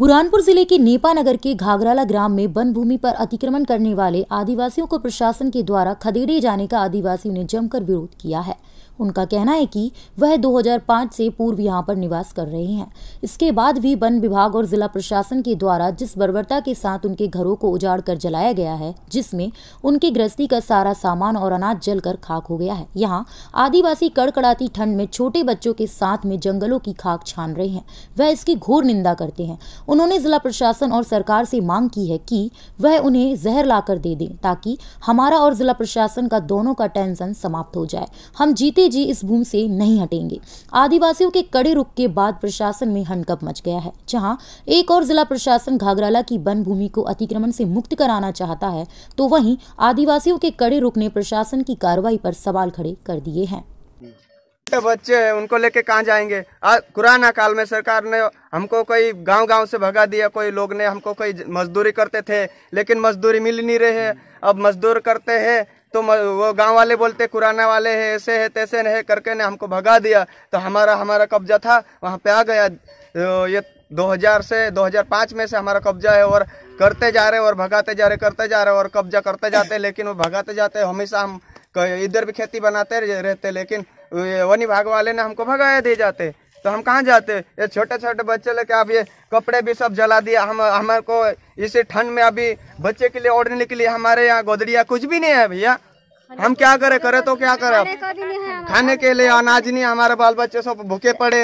बुरानपुर जिले के नेपा नगर के घाघराला ग्राम में वन भूमि पर अतिक्रमण करने वाले आदिवासियों को प्रशासन के द्वारा खदेड़े जाने का आदिवासियों ने जमकर विरोध किया है उनका कहना है कि वह 2005 से पूर्व यहाँ पर निवास कर रहे हैं इसके बाद भी वन विभाग और जिला प्रशासन के द्वारा जिस बर्बरता के साथ उनके घरों को उजाड़ कर जलाया गया है जिसमें उनकी गृहस्थी का सारा सामान और अनाज जलकर खाक हो गया है यहाँ आदिवासी कड़कड़ाती ठंड में छोटे बच्चों के साथ में जंगलों की खाक छान रहे हैं वह इसकी घोर निंदा करते हैं उन्होंने जिला प्रशासन और सरकार से मांग की है कि वह उन्हें जहर लाकर दे दें ताकि हमारा और जिला प्रशासन का दोनों का टेंशन समाप्त हो जाए हम जीते जी इस भूमि से नहीं हटेंगे आदिवासियों के कड़े रुख के बाद प्रशासन में हंडकप मच गया है जहां एक और जिला प्रशासन घाघराला की वन भूमि को अतिक्रमण से मुक्त कराना चाहता है तो वहीं आदिवासियों के कड़े रुख ने प्रशासन की कार्रवाई पर सवाल खड़े कर दिए हैं बच्चे हैं उनको लेके कहाँ जाएंगे पुराना काल में सरकार ने हमको कोई गांव गांव से भगा दिया कोई लोग ने हमको कोई मजदूरी करते थे लेकिन मजदूरी मिल नहीं रहे अब मजदूर करते हैं तो वो गांव वाले बोलते कुराना वाले है ऐसे है तैसे है करके ने हमको भगा दिया तो हमारा हमारा कब्जा था वहाँ पे आ गया तो ये 2000 से 2005 में से हमारा कब्जा है और करते जा रहे और भगाते जा रहे करते जा रहे और कब्जा करते जाते लेकिन वो भगाते जाते हमेशा हम इधर भी खेती बनाते रहते लेकिन वन विभाग वाले ने हमको भगाया दे जाते तो हम कहाँ जाते ये छोटे छोटे बच्चे लेके अब ये कपड़े भी सब जला दिया हम हमारे को इसी ठंड में अभी बच्चे के लिए ओढ़ने के लिए हमारे यहाँ गोदड़िया कुछ भी नहीं है भैया हम क्या करे करे तो क्या करे खाने के लिए अनाज नहीं हमारे बाल बच्चे सब भूखे पड़े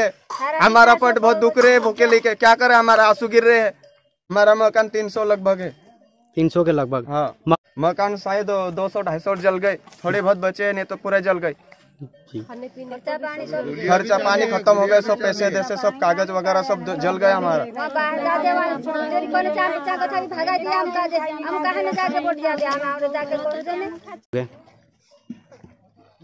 हमारा पट तो बहुत दुख रहे भूखे लेके क्या करे हमारा आंसू गिर रहे है हमारा मकान तीन सौ लगभग है तीन सौ के लगभग हाँ मकान शायद दो सौ ढाई सौ जल गए थोड़े बहुत बचे नहीं तो पूरे जल गए खर्चा पानी खत्म हो गया सब पैसे जैसे सब कागज वगैरह सब जल गया हमारा हाँ,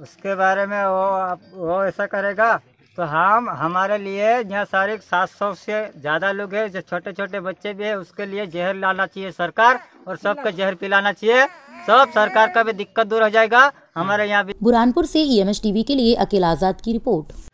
उसके बारे में वो वो ऐसा करेगा तो हम हमारे लिए यहाँ सारे सात सौ से ज़्यादा लोग हैं जो छोटे छोटे बच्चे भी हैं उसके लिए जहर लाना चाहिए सरकार और सबको जहर पिलाना चाहिए सब सरकार का भी दिक्कत दूर हो जाएगा हमारे हम्म। यहाँ बुरहानपुर से ईएमएस e टीवी के लिए अकेला आजाद की रिपोर्ट